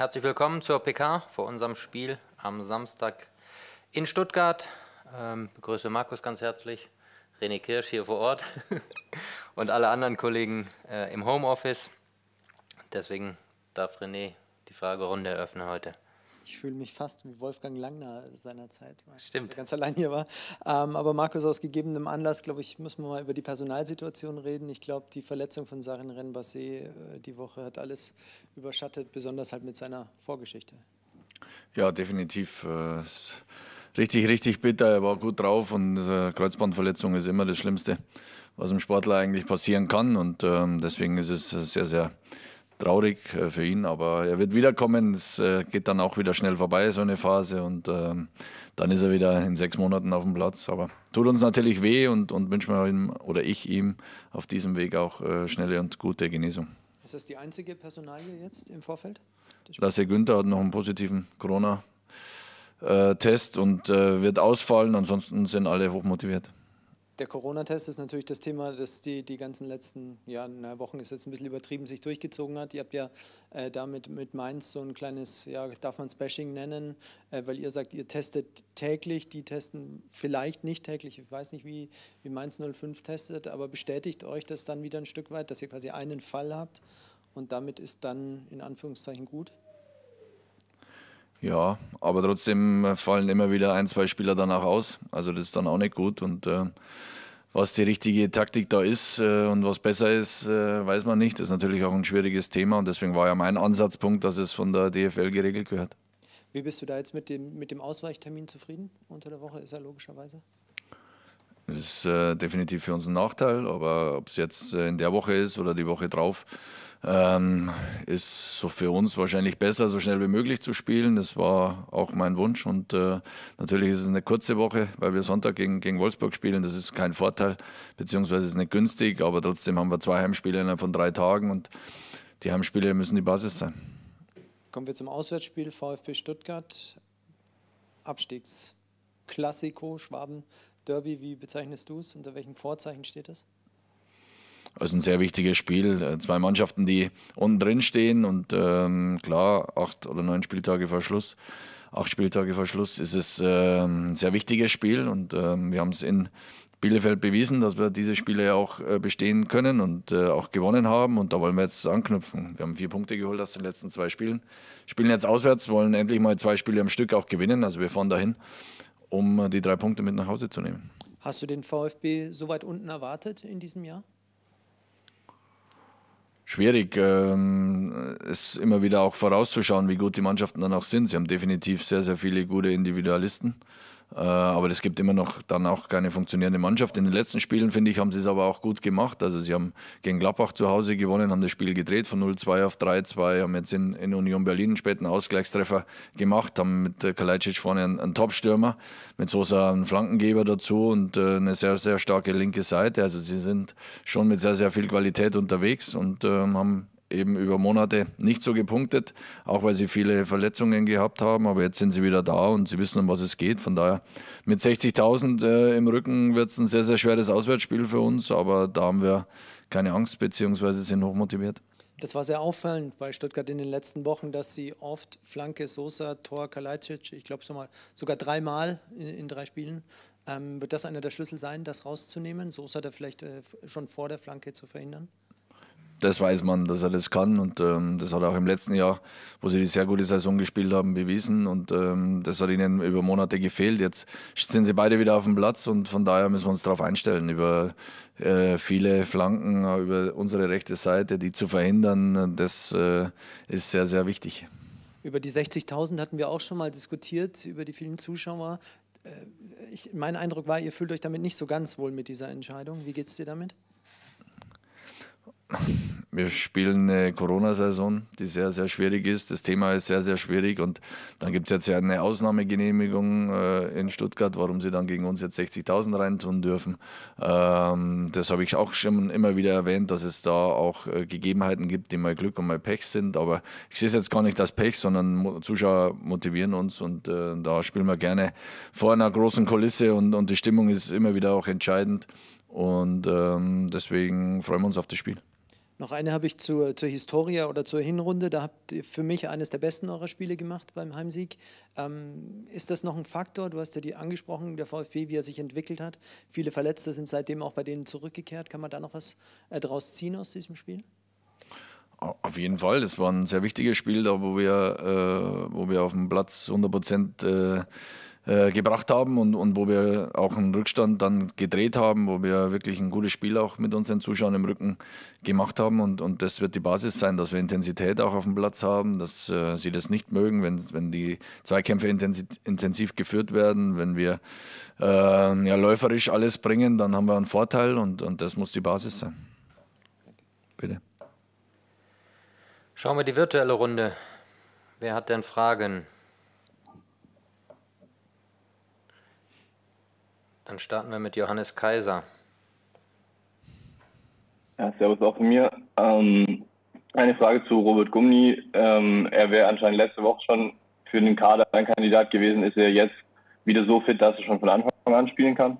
Herzlich willkommen zur PK vor unserem Spiel am Samstag in Stuttgart. Ähm, begrüße Markus ganz herzlich, René Kirsch hier vor Ort und alle anderen Kollegen äh, im Homeoffice. Deswegen darf René die Fragerunde eröffnen heute. Ich fühle mich fast wie Wolfgang Langner seinerzeit, weil Stimmt. er ganz allein hier war. Ähm, aber Markus, aus gegebenem Anlass, glaube ich, müssen wir mal über die Personalsituation reden. Ich glaube, die Verletzung von Sarin Renbassé äh, die Woche hat alles überschattet, besonders halt mit seiner Vorgeschichte. Ja, definitiv. Äh, richtig, richtig bitter. Er war gut drauf und äh, Kreuzbandverletzung ist immer das Schlimmste, was einem Sportler eigentlich passieren kann. Und ähm, deswegen ist es sehr, sehr traurig äh, für ihn, aber er wird wiederkommen. Es äh, geht dann auch wieder schnell vorbei, so eine Phase. Und ähm, dann ist er wieder in sechs Monaten auf dem Platz. Aber tut uns natürlich weh und, und wünschen wir ihm oder ich ihm auf diesem Weg auch äh, schnelle und gute Genesung. Ist das die einzige Personalie jetzt im Vorfeld? Lasse Günther hat noch einen positiven Corona-Test und wird ausfallen. Ansonsten sind alle hochmotiviert der Corona-Test ist natürlich das Thema, das die, die ganzen letzten ja, na, Wochen ist jetzt ein bisschen übertrieben, sich durchgezogen hat. Ihr habt ja äh, damit mit Mainz so ein kleines, ja, darf man es Bashing nennen, äh, weil ihr sagt, ihr testet täglich, die testen vielleicht nicht täglich, ich weiß nicht, wie, wie Mainz 05 testet, aber bestätigt euch das dann wieder ein Stück weit, dass ihr quasi einen Fall habt und damit ist dann in Anführungszeichen gut? Ja, aber trotzdem äh, fallen immer wieder ein, zwei Spieler danach aus. Also das ist dann auch nicht gut. Und äh, was die richtige Taktik da ist äh, und was besser ist, äh, weiß man nicht. Das ist natürlich auch ein schwieriges Thema. Und deswegen war ja mein Ansatzpunkt, dass es von der DFL geregelt gehört. Wie bist du da jetzt mit dem, mit dem Ausweichtermin zufrieden? Unter der Woche ist er logischerweise. Das ist äh, definitiv für uns ein Nachteil, aber ob es jetzt äh, in der Woche ist oder die Woche drauf, ähm, ist so für uns wahrscheinlich besser, so schnell wie möglich zu spielen. Das war auch mein Wunsch. Und äh, natürlich ist es eine kurze Woche, weil wir Sonntag gegen, gegen Wolfsburg spielen. Das ist kein Vorteil, beziehungsweise ist nicht günstig. Aber trotzdem haben wir zwei Heimspiele innerhalb von drei Tagen und die Heimspiele müssen die Basis sein. Kommen wir zum Auswärtsspiel VfB Stuttgart. Abstiegsklassiko, Schwaben Derby. Wie bezeichnest du es? Unter welchen Vorzeichen steht das? Also ein sehr wichtiges Spiel. Äh, zwei Mannschaften, die unten drin stehen und ähm, klar, acht oder neun Spieltage vor Schluss, acht Spieltage vor Schluss ist es äh, ein sehr wichtiges Spiel und ähm, wir haben es in Bielefeld bewiesen, dass wir diese Spiele ja auch äh, bestehen können und äh, auch gewonnen haben und da wollen wir jetzt anknüpfen. Wir haben vier Punkte geholt aus den letzten zwei Spielen, spielen jetzt auswärts, wollen endlich mal zwei Spiele am Stück auch gewinnen, also wir fahren dahin, um äh, die drei Punkte mit nach Hause zu nehmen. Hast du den VfB so weit unten erwartet in diesem Jahr? schwierig, ähm, es immer wieder auch vorauszuschauen, wie gut die Mannschaften dann auch sind. Sie haben definitiv sehr, sehr viele gute Individualisten. Äh, aber es gibt immer noch dann auch keine funktionierende Mannschaft. In den letzten Spielen, finde ich, haben sie es aber auch gut gemacht. Also sie haben gegen Gladbach zu Hause gewonnen, haben das Spiel gedreht von 0-2 auf 3-2, haben jetzt in, in, Union Berlin einen späten Ausgleichstreffer gemacht, haben mit äh, Kalajdzic vorne einen, einen Top-Stürmer, mit Sosa einen Flankengeber dazu und äh, eine sehr, sehr starke linke Seite. Also sie sind schon mit sehr, sehr viel Qualität unterwegs und äh, haben eben über Monate nicht so gepunktet, auch weil sie viele Verletzungen gehabt haben. Aber jetzt sind sie wieder da und sie wissen, um was es geht. Von daher mit 60.000 äh, im Rücken wird es ein sehr, sehr schweres Auswärtsspiel für uns. Aber da haben wir keine Angst beziehungsweise sind hochmotiviert. Das war sehr auffallend bei Stuttgart in den letzten Wochen, dass sie oft Flanke, Sosa, Tor, Kalajdzic, ich glaube sogar dreimal in, in drei Spielen. Ähm, wird das einer der Schlüssel sein, das rauszunehmen? Sosa da vielleicht äh, schon vor der Flanke zu verhindern? das weiß man, dass er das kann und ähm, das hat er auch im letzten Jahr, wo sie die sehr gute Saison gespielt haben, bewiesen und ähm, das hat ihnen über Monate gefehlt. Jetzt sind sie beide wieder auf dem Platz und von daher müssen wir uns darauf einstellen, über äh, viele Flanken, äh, über unsere rechte Seite, die zu verhindern, äh, das äh, ist sehr, sehr wichtig. Über die 60.000 hatten wir auch schon mal diskutiert, über die vielen Zuschauer. Äh, ich, mein Eindruck war, ihr fühlt euch damit nicht so ganz wohl mit dieser Entscheidung. Wie geht es dir damit? wir spielen eine Corona-Saison, die sehr, sehr schwierig ist. Das Thema ist sehr, sehr schwierig. Und dann gibt es jetzt ja eine Ausnahmegenehmigung äh, in Stuttgart, warum sie dann gegen uns jetzt 60.000 reintun dürfen. Ähm, das habe ich auch schon immer wieder erwähnt, dass es da auch äh, Gegebenheiten gibt, die mal Glück und mal Pech sind. Aber ich sehe es jetzt gar nicht als Pech, sondern Zuschauer motivieren uns und äh, da spielen wir gerne vor einer großen Kulisse und, und die Stimmung ist immer wieder auch entscheidend. Und ähm, deswegen freuen wir uns auf das Spiel. Noch eine habe ich zur, zur Historia oder zur Hinrunde. Da habt ihr für mich eines der besten eurer Spiele gemacht beim Heimsieg. Ähm, ist das noch ein Faktor? Du hast ja die angesprochen, der VfB, wie er sich entwickelt hat. Viele Verletzte sind seitdem auch bei denen zurückgekehrt. Kann man da noch was äh, draus ziehen aus diesem Spiel? Auf jeden Fall. Das war ein sehr wichtiges Spiel, da wo wir, äh, wo wir auf dem Platz 100 Prozent. Äh, äh, gebracht haben und, und wo wir auch einen Rückstand dann gedreht haben, wo wir wirklich ein gutes Spiel auch mit unseren Zuschauern im Rücken gemacht haben. Und, und das wird die Basis sein, dass wir Intensität auch auf dem Platz haben, dass äh, sie das nicht mögen, wenn, wenn die Zweikämpfe intensiv, intensiv geführt werden, wenn wir äh, ja, läuferisch alles bringen, dann haben wir einen Vorteil und, und das muss die Basis sein. Bitte. Schauen wir die virtuelle Runde. Wer hat denn Fragen? Dann starten wir mit Johannes Kaiser. Ja, servus auch von mir. Ähm, eine Frage zu Robert Gumni. Ähm, er wäre anscheinend letzte Woche schon für den Kader ein Kandidat gewesen. Ist er jetzt wieder so fit, dass er schon von Anfang an spielen kann?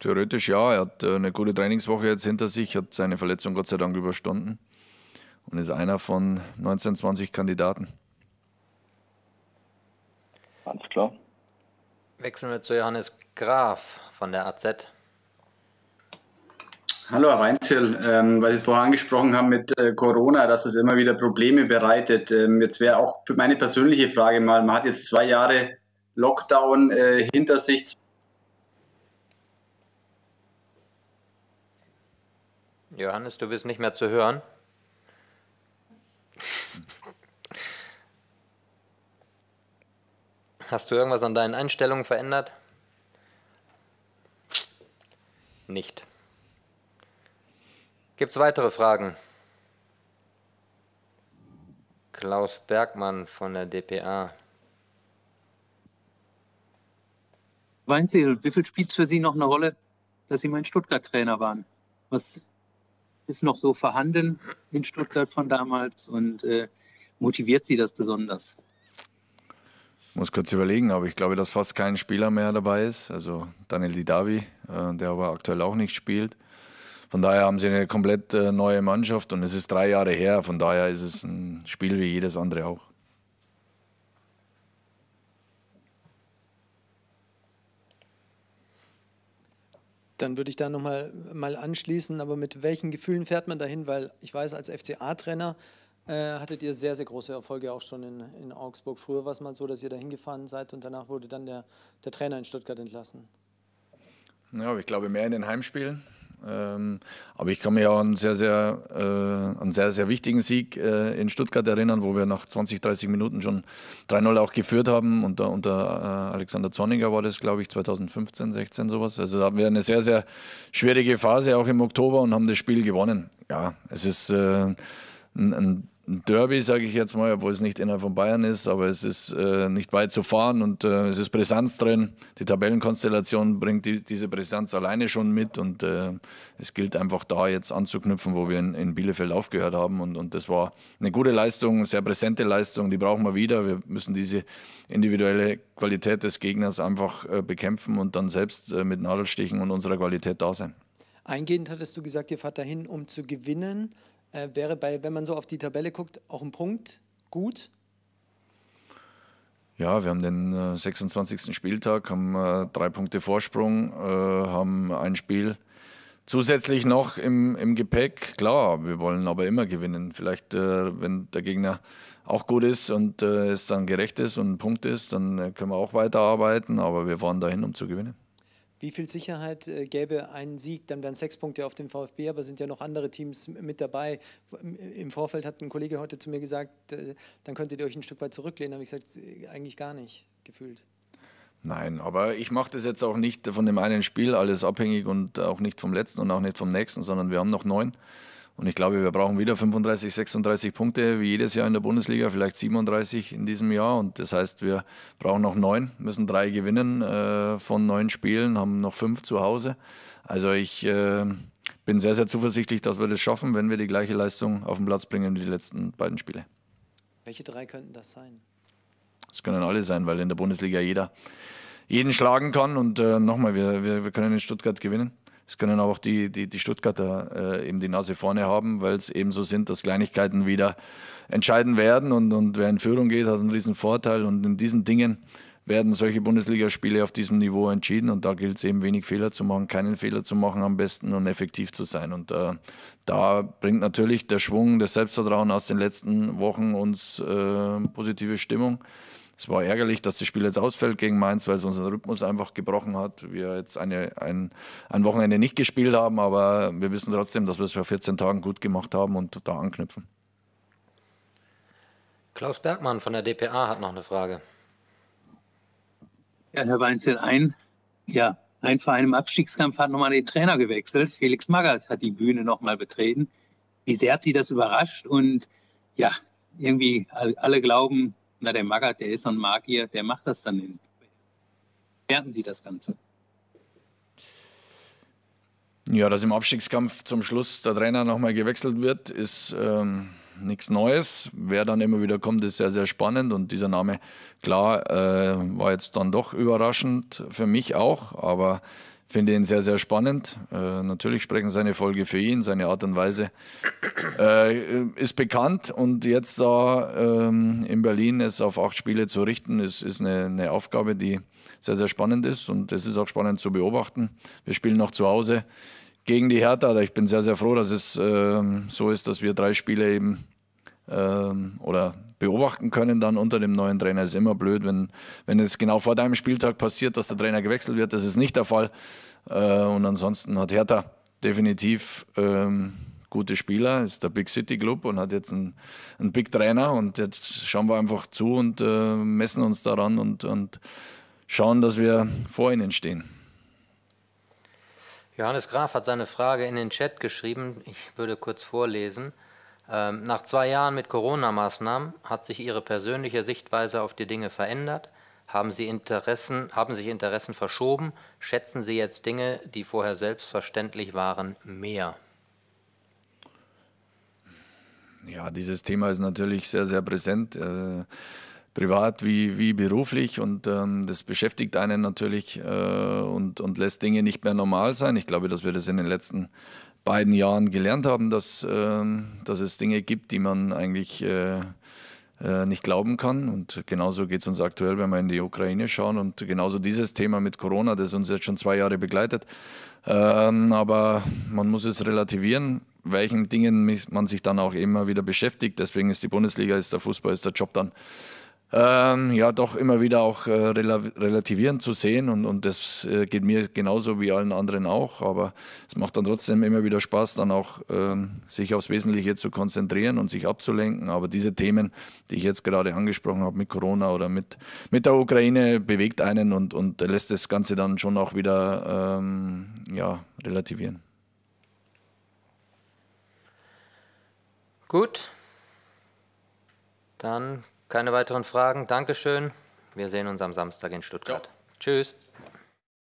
Theoretisch ja. Er hat äh, eine gute Trainingswoche jetzt hinter sich, hat seine Verletzung Gott sei Dank überstanden und ist einer von 19, 20 Kandidaten. Ganz klar. Wechseln wir zu Johannes Graf von der AZ. Hallo Herr Weinzel, ähm, weil Sie es vorher angesprochen haben mit äh, Corona, dass es immer wieder Probleme bereitet. Ähm, jetzt wäre auch für meine persönliche Frage mal, man hat jetzt zwei Jahre Lockdown äh, hinter sich. Johannes, du bist nicht mehr zu hören. Hast du irgendwas an deinen Einstellungen verändert? Nicht. Gibt es weitere Fragen? Klaus Bergmann von der DPA. Weinziel, wie viel spielt es für Sie noch eine Rolle, dass Sie mein Stuttgart-Trainer waren? Was ist noch so vorhanden in Stuttgart von damals und äh, motiviert Sie das besonders? muss kurz überlegen, aber ich glaube, dass fast kein Spieler mehr dabei ist. Also Daniel Didavi, äh, der aber aktuell auch nicht spielt. Von daher haben sie eine komplett äh, neue Mannschaft und es ist drei Jahre her. Von daher ist es ein Spiel wie jedes andere auch. Dann würde ich da nochmal mal anschließen, aber mit welchen Gefühlen fährt man dahin? Weil ich weiß, als FCA-Trainer äh, hattet ihr sehr, sehr große Erfolge auch schon in, in Augsburg. Früher war es mal so, dass ihr da hingefahren seid und danach wurde dann der, der Trainer in Stuttgart entlassen. Ja, ich glaube mehr in den Heimspielen. Ähm, aber ich kann mich auch an sehr, sehr, äh, einen sehr, sehr wichtigen Sieg äh, in Stuttgart erinnern, wo wir nach 20, 30 Minuten schon 3-0 auch geführt haben. Unter, unter äh, Alexander Zorniger war das, glaube ich, 2015, 16 sowas. Also da haben wir eine sehr, sehr schwierige Phase auch im Oktober und haben das Spiel gewonnen. Ja, es ist äh, ein, ein Derby, sage ich jetzt mal, obwohl es nicht innerhalb von Bayern ist, aber es ist äh, nicht weit zu fahren und äh, es ist Brisanz drin. Die Tabellenkonstellation bringt die, diese Brisanz alleine schon mit und äh, es gilt einfach da jetzt anzuknüpfen, wo wir in, in Bielefeld aufgehört haben und, und, das war eine gute Leistung, sehr präsente Leistung, die brauchen wir wieder. Wir müssen diese individuelle Qualität des Gegners einfach äh, bekämpfen und dann selbst äh, mit Nadelstichen und unserer Qualität da sein. Eingehend hattest du gesagt, ihr fahrt dahin, um zu gewinnen äh, wäre bei, wenn man so auf die Tabelle guckt, auch ein Punkt gut. Ja, wir haben den 26. Äh, Spieltag, haben äh, drei Punkte Vorsprung, äh, haben ein Spiel zusätzlich noch im, im Gepäck. Klar, wir wollen aber immer gewinnen. Vielleicht, äh, wenn der Gegner auch gut ist und äh, es dann gerecht ist und ein Punkt ist, dann äh, können wir auch weiterarbeiten. Aber wir fahren dahin, um zu gewinnen. Wie viel Sicherheit äh, gäbe ein Sieg? Dann wären sechs Punkte auf dem VfB, aber sind ja noch andere Teams mit dabei. Im Vorfeld hat ein Kollege heute zu mir gesagt, äh, dann könntet ihr euch ein Stück weit zurücklehnen. Da habe ich gesagt, äh, eigentlich gar nicht gefühlt. Nein, aber ich mache das jetzt auch nicht von dem einen Spiel alles abhängig und auch nicht vom letzten und auch nicht vom nächsten, sondern wir haben noch neun. Und ich glaube, wir brauchen wieder 35, 36 Punkte, wie jedes Jahr in der Bundesliga, vielleicht 37 in diesem Jahr. Und das heißt, wir brauchen noch neun, müssen drei gewinnen äh, von neun Spielen, haben noch fünf zu Hause. Also ich äh, bin sehr, sehr zuversichtlich, dass wir das schaffen, wenn wir die gleiche Leistung auf den Platz bringen wie die letzten beiden Spiele. Welche drei könnten das sein? Das können alle sein, weil in der Bundesliga jeder jeden schlagen kann. Und äh, nochmal, wir, wir, wir können in Stuttgart gewinnen. Es können aber auch die, die, die Stuttgarter äh, eben die Nase vorne haben, weil es eben so sind, dass Kleinigkeiten wieder entscheiden werden und, und wer in Führung geht, hat einen riesen Vorteil und in diesen Dingen werden solche Bundesligaspiele auf diesem Niveau entschieden und da gilt es eben wenig Fehler zu machen, keinen Fehler zu machen am besten und effektiv zu sein. Und äh, da bringt natürlich der Schwung, das Selbstvertrauen aus den letzten Wochen uns äh, positive Stimmung. Es war ärgerlich, dass das Spiel jetzt ausfällt gegen Mainz, weil es unseren Rhythmus einfach gebrochen hat. Wir jetzt eine, ein, ein Wochenende nicht gespielt haben, aber wir wissen trotzdem, dass wir es vor 14 Tagen gut gemacht haben und da anknüpfen. Klaus Bergmann von der DPA hat noch eine Frage. Ja, Herr Weinzel, ein, ja, ein Verein im Abstiegskampf hat nochmal den Trainer gewechselt. Felix Magath hat die Bühne nochmal betreten. Wie sehr hat Sie das überrascht? Und ja, irgendwie alle glauben, na, der Magger, der ist ein Magier, der macht das dann in. Werden Sie das Ganze. Ja, dass im Abstiegskampf zum Schluss der Trainer nochmal gewechselt wird, ist ähm, nichts Neues. Wer dann immer wieder kommt, ist sehr, sehr spannend. Und dieser Name, klar, äh, war jetzt dann doch überraschend für mich auch. Aber Finde ihn sehr, sehr spannend. Äh, natürlich sprechen seine Folge für ihn, seine Art und Weise äh, ist bekannt und jetzt da ähm, in Berlin es auf acht Spiele zu richten, ist, ist eine, eine, Aufgabe, die sehr, sehr spannend ist und es ist auch spannend zu beobachten. Wir spielen noch zu Hause gegen die Hertha. Ich bin sehr, sehr froh, dass es ähm, so ist, dass wir drei Spiele eben ähm, oder beobachten können dann unter dem neuen Trainer. Ist immer blöd, wenn, wenn es genau vor deinem Spieltag passiert, dass der Trainer gewechselt wird. Das ist nicht der Fall. Äh, und ansonsten hat Hertha definitiv ähm, gute Spieler, ist der Big City Club und hat jetzt einen, einen Big Trainer. Und jetzt schauen wir einfach zu und äh, messen uns daran und, und schauen, dass wir vor ihnen stehen. Johannes Graf hat seine Frage in den Chat geschrieben. Ich würde kurz vorlesen. Ähm, nach zwei Jahren mit Corona-Maßnahmen hat sich Ihre persönliche Sichtweise auf die Dinge verändert. Haben, Sie Interessen, haben sich Interessen verschoben? Schätzen Sie jetzt Dinge, die vorher selbstverständlich waren, mehr? Ja, dieses Thema ist natürlich sehr, sehr präsent, äh, privat wie, wie beruflich und ähm, das beschäftigt einen natürlich äh, und, und lässt Dinge nicht mehr normal sein. Ich glaube, dass wir das in den letzten beiden Jahren gelernt haben, dass, ähm, dass es Dinge gibt, die man eigentlich äh, äh, nicht glauben kann. Und genauso geht es uns aktuell, wenn wir in die Ukraine schauen. Und genauso dieses Thema mit Corona, das uns jetzt schon zwei Jahre begleitet. Ähm, aber man muss es relativieren, welchen Dingen man sich dann auch immer wieder beschäftigt. Deswegen ist die Bundesliga, ist der Fußball, ist der Job dann ähm, ja doch immer wieder auch äh, relativieren zu sehen und, und das äh, geht mir genauso wie allen anderen auch, aber es macht dann trotzdem immer wieder Spaß, dann auch ähm, sich aufs Wesentliche zu konzentrieren und sich abzulenken. Aber diese Themen, die ich jetzt gerade angesprochen habe mit Corona oder mit, mit der Ukraine, bewegt einen und, und lässt das Ganze dann schon auch wieder ähm, ja, relativieren. Gut, dann keine weiteren Fragen. Dankeschön. Wir sehen uns am Samstag in Stuttgart. Ja. Tschüss.